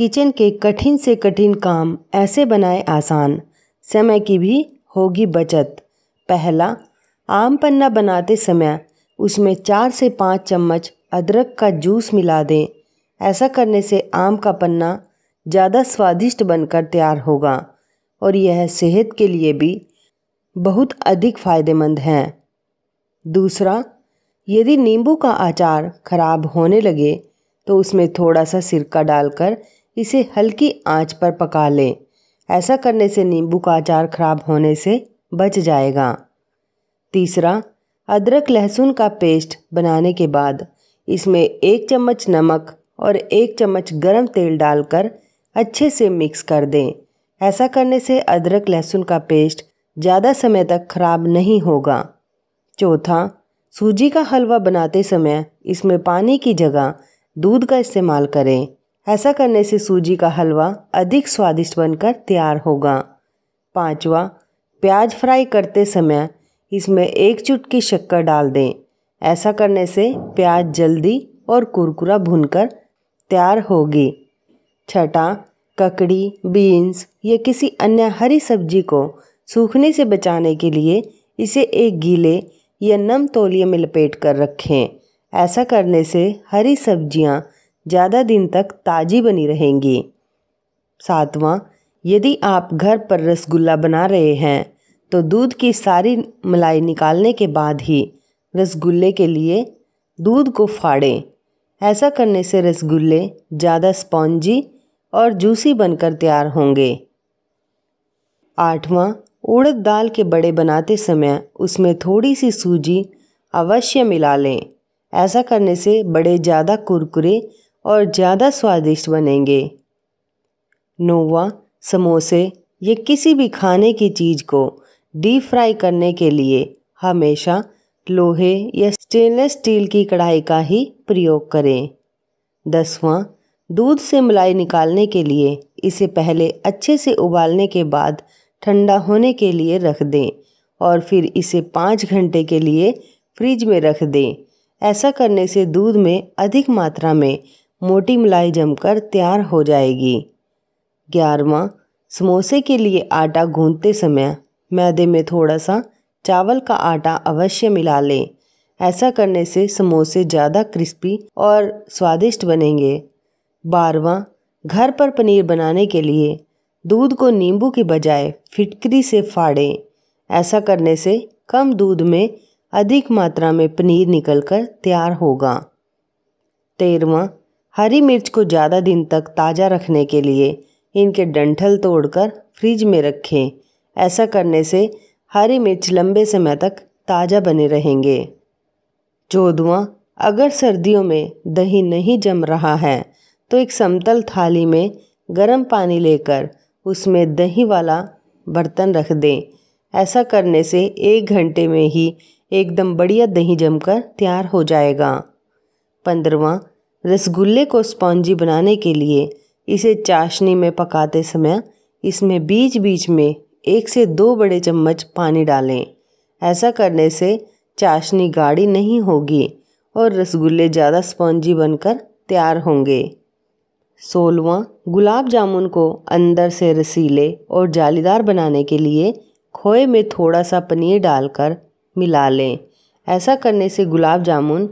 kitchen के कठिन से कठिन काम ऐसे बनाए आसान समय की भी होगी बचत पहला आम पन्ना बनाते समय उसमें चार से पाँच चम्मच अदरक का जूस मिला दें ऐसा करने से आम का पन्ना ज़्यादा स्वादिष्ट बनकर तैयार होगा और यह सेहत के लिए भी बहुत अधिक फ़ायदेमंद है दूसरा यदि नींबू का अचार खराब होने लगे तो उसमें थोड़ा सा सिरका डालकर इसे हल्की आंच पर पका लें ऐसा करने से नींबू का अचार खराब होने से बच जाएगा तीसरा अदरक लहसुन का पेस्ट बनाने के बाद इसमें एक चम्मच नमक और एक चम्मच गरम तेल डालकर अच्छे से मिक्स कर दें ऐसा करने से अदरक लहसुन का पेस्ट ज़्यादा समय तक खराब नहीं होगा चौथा सूजी का हलवा बनाते समय इसमें पानी की जगह दूध का इस्तेमाल करें ऐसा करने से सूजी का हलवा अधिक स्वादिष्ट बनकर तैयार होगा पांचवा प्याज फ्राई करते समय इसमें एक चुटकी शक्कर डाल दें ऐसा करने से प्याज जल्दी और कुरकुरा भुनकर तैयार होगी छठा ककड़ी बीन्स या किसी अन्य हरी सब्जी को सूखने से बचाने के लिए इसे एक गीले या नम तौलिए में लपेट कर रखें ऐसा करने से हरी सब्जियां ज़्यादा दिन तक ताज़ी बनी रहेंगी सातवां यदि आप घर पर रसगुल्ला बना रहे हैं तो दूध की सारी मलाई निकालने के बाद ही रसगुल्ले के लिए दूध को फाड़ें ऐसा करने से रसगुल्ले ज़्यादा स्पॉन्जी और जूसी बनकर तैयार होंगे आठवां उड़द दाल के बड़े बनाते समय उसमें थोड़ी सी सूजी अवश्य मिला लें ऐसा करने से बड़े ज़्यादा कुरकुरे और ज़्यादा स्वादिष्ट बनेंगे नोवा समोसे या किसी भी खाने की चीज़ को डीप फ्राई करने के लिए हमेशा लोहे या स्टेनलेस स्टील की कढ़ाई का ही प्रयोग करें दसवां दूध से मलाई निकालने के लिए इसे पहले अच्छे से उबालने के बाद ठंडा होने के लिए रख दें और फिर इसे पाँच घंटे के लिए फ्रिज में रख दें ऐसा करने से दूध में अधिक मात्रा में मोटी मलाई जमकर तैयार हो जाएगी ग्यारहवा समोसे के लिए आटा गूंदते समय मैदे में थोड़ा सा चावल का आटा अवश्य मिला लें ऐसा करने से समोसे ज़्यादा क्रिस्पी और स्वादिष्ट बनेंगे बारवा घर पर पनीर बनाने के लिए दूध को नींबू के बजाय फिटकरी से फाड़ें ऐसा करने से कम दूध में अधिक मात्रा में पनीर निकलकर तैयार होगा तेरवा हरी मिर्च को ज़्यादा दिन तक ताज़ा रखने के लिए इनके डंठल तोड़कर फ्रिज में रखें ऐसा करने से हरी मिर्च लंबे समय तक ताज़ा बने रहेंगे चौदवा अगर सर्दियों में दही नहीं जम रहा है तो एक समतल थाली में गर्म पानी लेकर उसमें दही वाला बर्तन रख दें ऐसा करने से एक घंटे में ही एकदम बढ़िया दही जमकर तैयार हो जाएगा पंद्रवा रसगुल्ले को स्पॉन्जी बनाने के लिए इसे चाशनी में पकाते समय इसमें बीच बीच में एक से दो बड़े चम्मच पानी डालें ऐसा करने से चाशनी गाढ़ी नहीं होगी और रसगुल्ले ज़्यादा स्पॉन्जी बनकर तैयार होंगे सोलवा गुलाब जामुन को अंदर से रसीले और जालीदार बनाने के लिए खोए में थोड़ा सा पनीर डालकर मिला लें ऐसा करने से गुलाब जामुन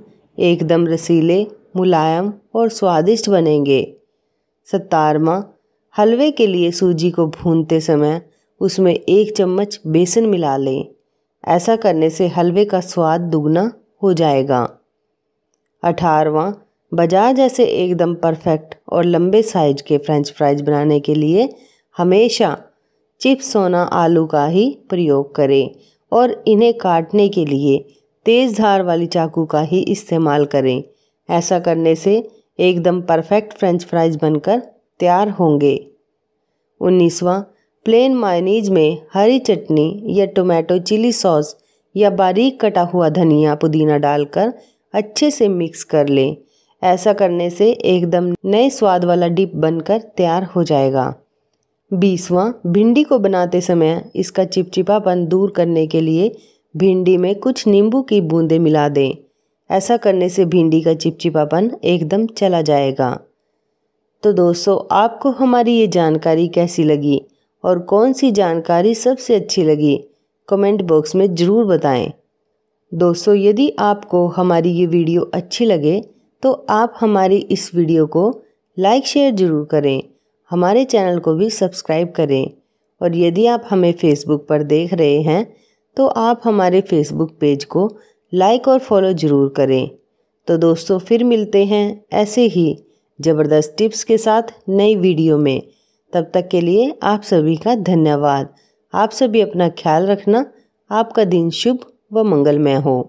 एकदम रसीले मुलायम और स्वादिष्ट बनेंगे सत्तारवा हलवे के लिए सूजी को भूनते समय उसमें एक चम्मच बेसन मिला लें ऐसा करने से हलवे का स्वाद दुगना हो जाएगा अठारवा बजाज ऐसे एकदम परफेक्ट और लंबे साइज के फ्रेंच फ्राइज बनाने के लिए हमेशा चिप्स सोना आलू का ही प्रयोग करें और इन्हें काटने के लिए तेज़ धार वाली चाकू का ही इस्तेमाल करें ऐसा करने से एकदम परफेक्ट फ्रेंच फ्राइज बनकर तैयार होंगे उन्नीसवा प्लेन मायनीज में हरी चटनी या टोमेटो चिली सॉस या बारीक कटा हुआ धनिया पुदीना डालकर अच्छे से मिक्स कर लें ऐसा करने से एकदम नए स्वाद वाला डिप बनकर तैयार हो जाएगा बीसवां भिंडी को बनाते समय इसका चिपचिपापन दूर करने के लिए भिंडी में कुछ नींबू की बूंदें मिला दें ऐसा करने से भिंडी का चिपचिपापन एकदम चला जाएगा तो दोस्तों आपको हमारी ये जानकारी कैसी लगी और कौन सी जानकारी सबसे अच्छी लगी कमेंट बॉक्स में ज़रूर बताएं दोस्तों यदि आपको हमारी ये वीडियो अच्छी लगे तो आप हमारी इस वीडियो को लाइक शेयर ज़रूर करें हमारे चैनल को भी सब्सक्राइब करें और यदि आप हमें फेसबुक पर देख रहे हैं तो आप हमारे फेसबुक पेज को लाइक और फॉलो ज़रूर करें तो दोस्तों फिर मिलते हैं ऐसे ही ज़बरदस्त टिप्स के साथ नई वीडियो में तब तक के लिए आप सभी का धन्यवाद आप सभी अपना ख्याल रखना आपका दिन शुभ व मंगलमय हो